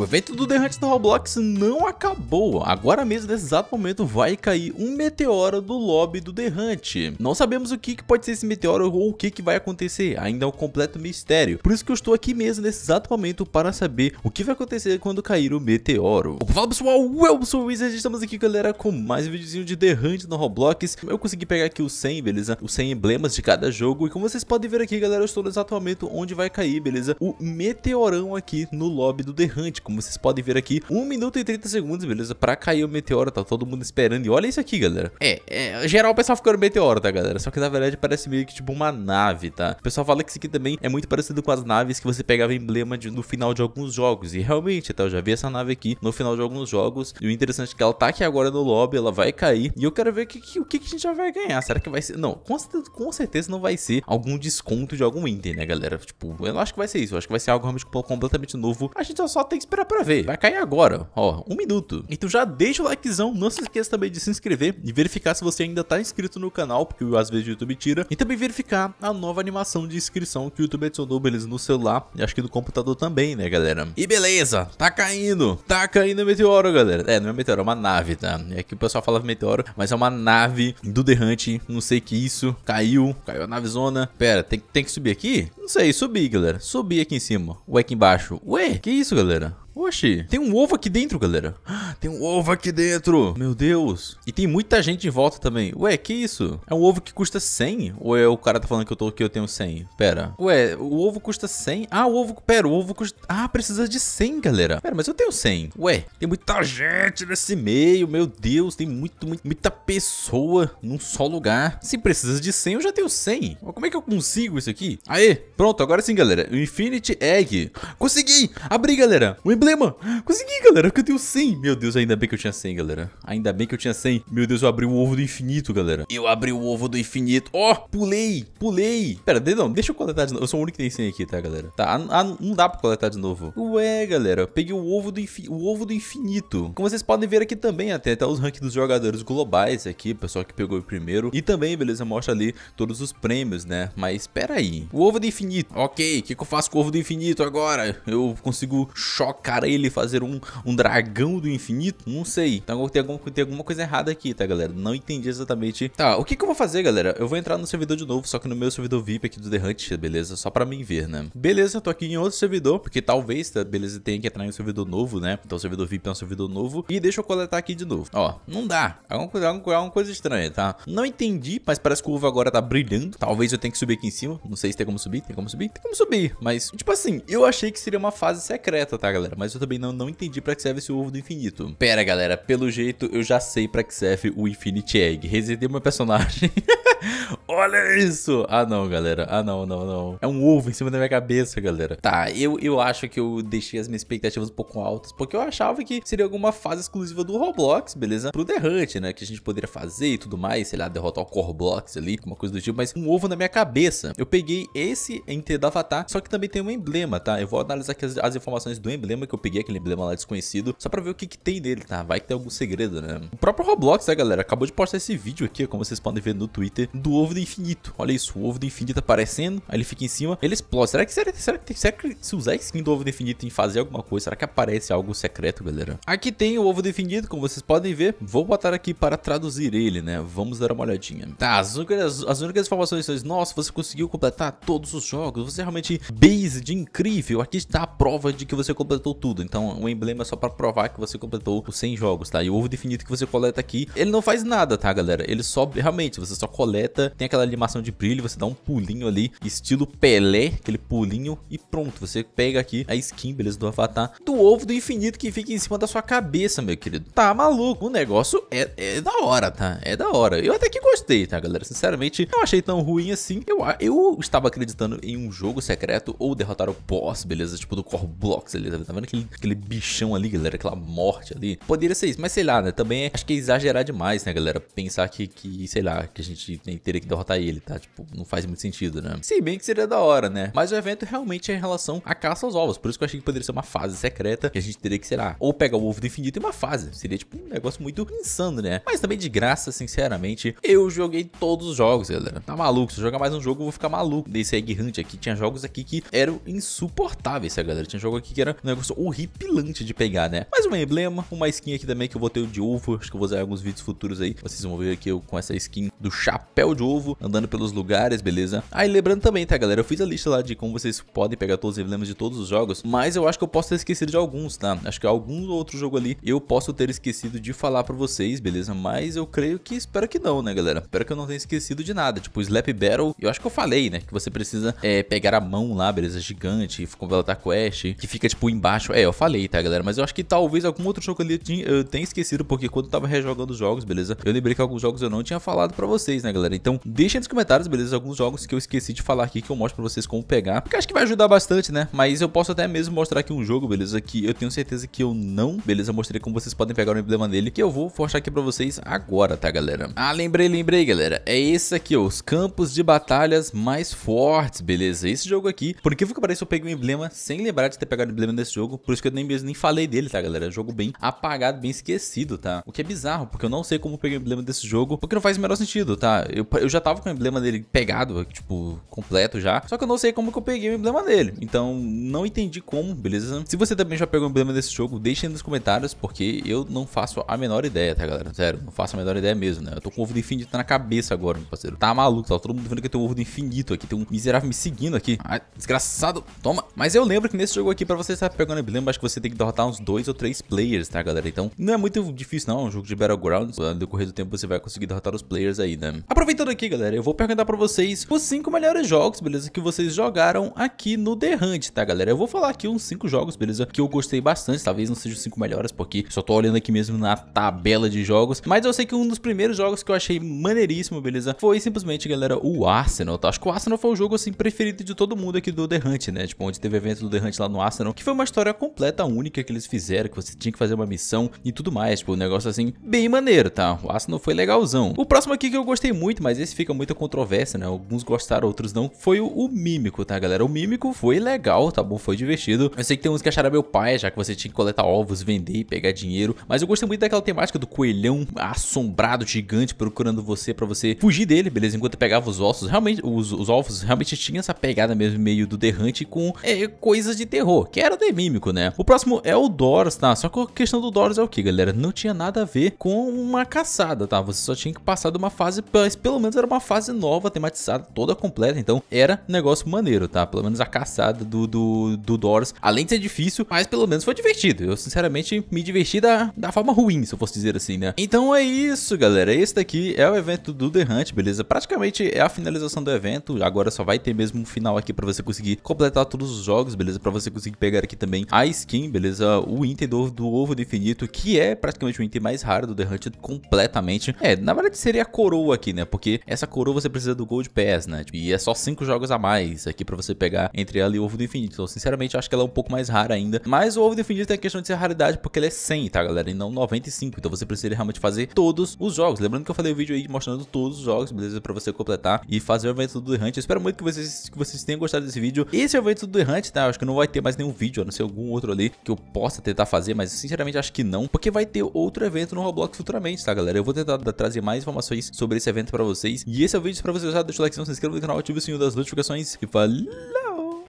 O evento do The Hunt do Roblox não acabou. Agora mesmo, nesse exato momento, vai cair um meteoro do lobby do The Hunt. Não sabemos o que, que pode ser esse meteoro ou o que, que vai acontecer. Ainda é um completo mistério. Por isso que eu estou aqui mesmo, nesse exato momento, para saber o que vai acontecer quando cair o meteoro. Fala pessoal, eu sou o Wizard, estamos aqui galera com mais um videozinho de The Hunt no Roblox. Eu consegui pegar aqui os 100, beleza? Os 100 emblemas de cada jogo. E como vocês podem ver aqui, galera, eu estou no exato momento onde vai cair, beleza? O meteorão aqui no lobby do The Hunt como vocês podem ver aqui, 1 minuto e 30 segundos, beleza? Pra cair o meteoro, tá todo mundo esperando. E olha isso aqui, galera. É, é geral o pessoal fica no meteoro, tá, galera? Só que na verdade parece meio que tipo uma nave, tá? O pessoal fala que isso aqui também é muito parecido com as naves que você pegava emblema de, no final de alguns jogos. E realmente, tá? Eu já vi essa nave aqui no final de alguns jogos. E o interessante é que ela tá aqui agora no lobby, ela vai cair. E eu quero ver que, que, o que, que a gente já vai ganhar. Será que vai ser... Não, com certeza, com certeza não vai ser algum desconto de algum item, né, galera? Tipo, eu não acho que vai ser isso. Eu acho que vai ser algo realmente completamente novo. A gente só tem que esperar esperar pra ver. Vai cair agora, ó, um minuto. Então já deixa o likezão, não se esqueça também de se inscrever e verificar se você ainda tá inscrito no canal, porque às vezes o YouTube tira. E também verificar a nova animação de inscrição que o YouTube adicionou, beleza, no celular e acho que no computador também, né, galera? E beleza, tá caindo, tá caindo meteoro, galera. É, não é meteoro, é uma nave, tá? É que o pessoal fala meteoro, mas é uma nave do The Hunt, não sei que isso, caiu, caiu a navezona. Pera, tem, tem que subir aqui? Não sei, subir, galera. Subir aqui em cima, ou aqui embaixo. Ué, que isso, galera? Oxi, tem um ovo aqui dentro, galera. Ah, tem um ovo aqui dentro. Meu Deus. E tem muita gente em volta também. Ué, que isso? É um ovo que custa 100? Ou é o cara tá falando que eu, tô, que eu tenho 100? Pera. Ué, o ovo custa 100? Ah, o ovo... Pera, o ovo custa... Ah, precisa de 100, galera. Pera, mas eu tenho 100. Ué, tem muita gente nesse meio. Meu Deus, tem muito, muito muita pessoa num só lugar. Se precisa de 100, eu já tenho 100. Como é que eu consigo isso aqui? Aê, pronto. Agora sim, galera. O Infinity Egg. Consegui! Abri, galera. O emblema problema. Consegui, galera, que eu tenho 100. Meu Deus, ainda bem que eu tinha 100, galera. Ainda bem que eu tinha 100. Meu Deus, eu abri o ovo do infinito, galera. Eu abri o ovo do infinito. Ó, oh, pulei, pulei. Pera, não, deixa eu coletar de novo. Eu sou o único que tem 100 aqui, tá, galera? Tá, ah, ah, não dá pra coletar de novo. Ué, galera, eu peguei o ovo do, infi... o ovo do infinito. Como vocês podem ver aqui também, até, até os rankings dos jogadores globais aqui, pessoal que pegou primeiro. E também, beleza, mostra ali todos os prêmios, né? Mas pera aí. O ovo do infinito. Ok, o que, que eu faço com o ovo do infinito agora? Eu consigo chocar cara ele fazer um, um dragão do infinito? Não sei. Então tem, algum, tem alguma coisa errada aqui, tá, galera? Não entendi exatamente. Tá, o que que eu vou fazer, galera? Eu vou entrar no servidor de novo, só que no meu servidor VIP aqui do The Hunt, beleza? Só pra mim ver, né? Beleza, tô aqui em outro servidor, porque talvez, tá, beleza, tenha que entrar em um servidor novo, né? Então o servidor VIP é um servidor novo. E deixa eu coletar aqui de novo. Ó, não dá. Alguma é coisa, alguma é é coisa estranha, tá? Não entendi, mas parece que o ovo agora tá brilhando. Talvez eu tenha que subir aqui em cima. Não sei se tem como subir. Tem como subir? Tem como subir. Mas, tipo assim, eu achei que seria uma fase secreta, tá, galera? mas eu também não, não entendi pra que serve esse ovo do infinito. Pera, galera, pelo jeito eu já sei pra que serve o Infinity Egg. Resetei meu personagem. Olha isso! Ah não, galera. Ah não, não, não. É um ovo em cima da minha cabeça, galera. Tá, eu, eu acho que eu deixei as minhas expectativas um pouco altas, porque eu achava que seria alguma fase exclusiva do Roblox, beleza? Pro The Hunt, né? Que a gente poderia fazer e tudo mais, sei lá, derrotar o Corblox ali, alguma coisa do tipo, mas um ovo na minha cabeça. Eu peguei esse inteiro da Avatar, só que também tem um emblema, tá? Eu vou analisar aqui as, as informações do emblema que eu peguei, aquele emblema lá desconhecido, só pra ver o que que tem dele, tá? Vai que tem algum segredo, né? O próprio Roblox, né, galera? Acabou de postar esse vídeo aqui, como vocês podem ver no Twitter, do ovo do infinito. Olha isso, o ovo do infinito aparecendo, aí ele fica em cima, ele explode. Será que, será, será, que, será que se usar a skin do ovo do infinito em fazer alguma coisa, será que aparece algo secreto, galera? Aqui tem o ovo do infinito, como vocês podem ver. Vou botar aqui para traduzir ele, né? Vamos dar uma olhadinha. Tá, as únicas, as únicas informações são, nossa, você conseguiu completar todos os jogos, você é realmente de incrível. Aqui está a prova de que você completou tudo. Então, o emblema é só para provar que você completou os 100 jogos, tá? E o ovo do infinito que você coleta aqui, ele não faz nada, tá, galera? Ele só, realmente, você só coleta, tem aquela animação de brilho, você dá um pulinho ali, estilo Pelé, aquele pulinho e pronto. Você pega aqui a skin, beleza, do avatar, do ovo do infinito que fica em cima da sua cabeça, meu querido. Tá maluco, o negócio é, é da hora, tá? É da hora. Eu até que gostei, tá, galera? Sinceramente, não achei tão ruim assim. Eu, eu estava acreditando em um jogo secreto ou derrotar o boss, beleza? Tipo do Core Blocks ali, tá, tá vendo? Aquele, aquele bichão ali, galera, aquela morte ali. Poderia ser isso, mas sei lá, né? Também acho que é exagerar demais, né, galera? Pensar que, que sei lá, que a gente teria que derrotar ele, tá? Tipo, não faz muito sentido, né? Se bem que seria da hora, né? Mas o evento realmente é em relação à caça aos ovos. Por isso que eu achei que poderia ser uma fase secreta que a gente teria que, sei lá, ou pegar o ovo do infinito e uma fase. Seria, tipo, um negócio muito insano, né? Mas também de graça, sinceramente, eu joguei todos os jogos, galera. Tá maluco? Se eu jogar mais um jogo, eu vou ficar maluco. Desse Egg Hunt aqui, tinha jogos aqui que eram insuportáveis, né, galera? Tinha jogo aqui que era um negócio horripilante de pegar, né? Mais um emblema, uma skin aqui também que eu vou ter de ovo. Acho que eu vou usar em alguns vídeos futuros aí. Vocês vão ver aqui eu com essa skin do chapéu de ovo novo, andando pelos lugares, beleza? Aí lembrando também, tá galera, eu fiz a lista lá de como vocês podem pegar todos os emblemas de todos os jogos, mas eu acho que eu posso ter esquecido de alguns, tá? Acho que algum outro jogo ali eu posso ter esquecido de falar pra vocês, beleza? Mas eu creio que, espero que não, né galera? Espero que eu não tenha esquecido de nada, tipo Slap Battle, eu acho que eu falei, né? Que você precisa é, pegar a mão lá, beleza? Gigante, completar quest, que fica tipo embaixo, é, eu falei, tá galera? Mas eu acho que talvez algum outro jogo ali eu tenha, eu tenha esquecido, porque quando eu tava rejogando os jogos, beleza? Eu lembrei que alguns jogos eu não tinha falado pra vocês, né galera? Então Deixem nos comentários, beleza? Alguns jogos que eu esqueci de falar aqui que eu mostro pra vocês como pegar. Porque acho que vai ajudar bastante, né? Mas eu posso até mesmo mostrar aqui um jogo, beleza? Que eu tenho certeza que eu não, beleza? Eu mostrei como vocês podem pegar o emblema dele. Que eu vou forçar aqui pra vocês agora, tá, galera? Ah, lembrei, lembrei, galera. É esse aqui, ó. Os campos de batalhas mais fortes, beleza? Esse jogo aqui. Por que que apareceu eu peguei o um emblema sem lembrar de ter pegado o emblema desse jogo. Por isso que eu nem mesmo nem falei dele, tá, galera? Jogo bem apagado, bem esquecido, tá? O que é bizarro, porque eu não sei como peguei o emblema desse jogo. Porque não faz o menor sentido, tá? Eu, eu já já tava com o emblema dele pegado, tipo, completo já. Só que eu não sei como que eu peguei o emblema dele. Então, não entendi como, beleza? Se você também já pegou o emblema desse jogo, deixa aí nos comentários, porque eu não faço a menor ideia, tá, galera? Sério, não faço a menor ideia mesmo, né? Eu tô com o ovo do infinito na cabeça agora, meu parceiro. Tá maluco, tá todo mundo vendo que eu tenho ovo do infinito aqui. Tem um miserável me seguindo aqui. Ai, desgraçado. Toma. Mas eu lembro que nesse jogo aqui, pra você estar pegando emblema, acho que você tem que derrotar uns dois ou três players, tá, galera? Então, não é muito difícil, não. É um jogo de Battlegrounds. No decorrer do tempo, você vai conseguir derrotar os players aí, né? Aproveitando aqui galera, eu vou perguntar para vocês os 5 melhores jogos, beleza, que vocês jogaram aqui no The Hunt, tá, galera? Eu vou falar aqui uns 5 jogos, beleza, que eu gostei bastante, talvez não sejam os 5 melhores, porque só tô olhando aqui mesmo na tabela de jogos, mas eu sei que um dos primeiros jogos que eu achei maneiríssimo, beleza, foi simplesmente, galera, o Arsenal, tá? Acho que o Arsenal foi o jogo, assim, preferido de todo mundo aqui do The Hunt, né? Tipo, onde teve evento do The Hunt lá no Arsenal, que foi uma história completa, única que eles fizeram, que você tinha que fazer uma missão e tudo mais, tipo, um negócio assim, bem maneiro, tá? O Arsenal foi legalzão. O próximo aqui que eu gostei muito, mas esse fica muita controvérsia, né? Alguns gostaram, outros não. Foi o, o, Mímico, tá, galera? O Mímico foi legal, tá bom? Foi divertido. Eu sei que tem uns que acharam meu pai, já que você tinha que coletar ovos, vender e pegar dinheiro. Mas eu gostei muito daquela temática do coelhão assombrado, gigante, procurando você para você fugir dele, beleza? Enquanto pegava os ossos. Realmente, os, os ovos realmente tinha essa pegada mesmo, meio do derrante com é, coisas de terror, que era de Mímico, né? O próximo é o Doros, tá? Só que a questão do Doros é o que, galera? Não tinha nada a ver com uma caçada, tá? Você só tinha que passar de uma fase, pelo menos era uma fase nova, tematizada, toda completa, então era um negócio maneiro, tá? Pelo menos a caçada do, do, do Doris, além de ser difícil, mas pelo menos foi divertido. Eu, sinceramente, me diverti da, da forma ruim, se eu fosse dizer assim, né? Então é isso, galera. Esse daqui é o evento do The Hunt, beleza? Praticamente é a finalização do evento, agora só vai ter mesmo um final aqui pra você conseguir completar todos os jogos, beleza? Pra você conseguir pegar aqui também a skin, beleza? O item do, do Ovo do Infinito, que é praticamente o item mais raro do The Hunt completamente. É, na verdade seria a coroa aqui, né? Porque essa é essa coroa você precisa do Gold Pass, né? Tipo, e é só 5 jogos a mais aqui pra você pegar entre ela e o Ovo do Infinito. Então, sinceramente, eu acho que ela é um pouco mais rara ainda. Mas o Ovo do Infinito tem a questão de ser raridade, porque ele é 100, tá, galera? E não 95. Então você precisa realmente fazer todos os jogos. Lembrando que eu falei o um vídeo aí mostrando todos os jogos, beleza? Pra você completar e fazer o evento do Hunt. Eu espero muito que vocês, que vocês tenham gostado desse vídeo. Esse é o evento do Hunt, tá? Eu acho que não vai ter mais nenhum vídeo, a não ser algum outro ali que eu possa tentar fazer, mas sinceramente acho que não, porque vai ter outro evento no Roblox futuramente, tá, galera? Eu vou tentar trazer mais informações sobre esse evento pra vocês e esse é o vídeo. para você gostar, ah, deixa o like, se não se inscreva no canal, ative o sininho das notificações e fala...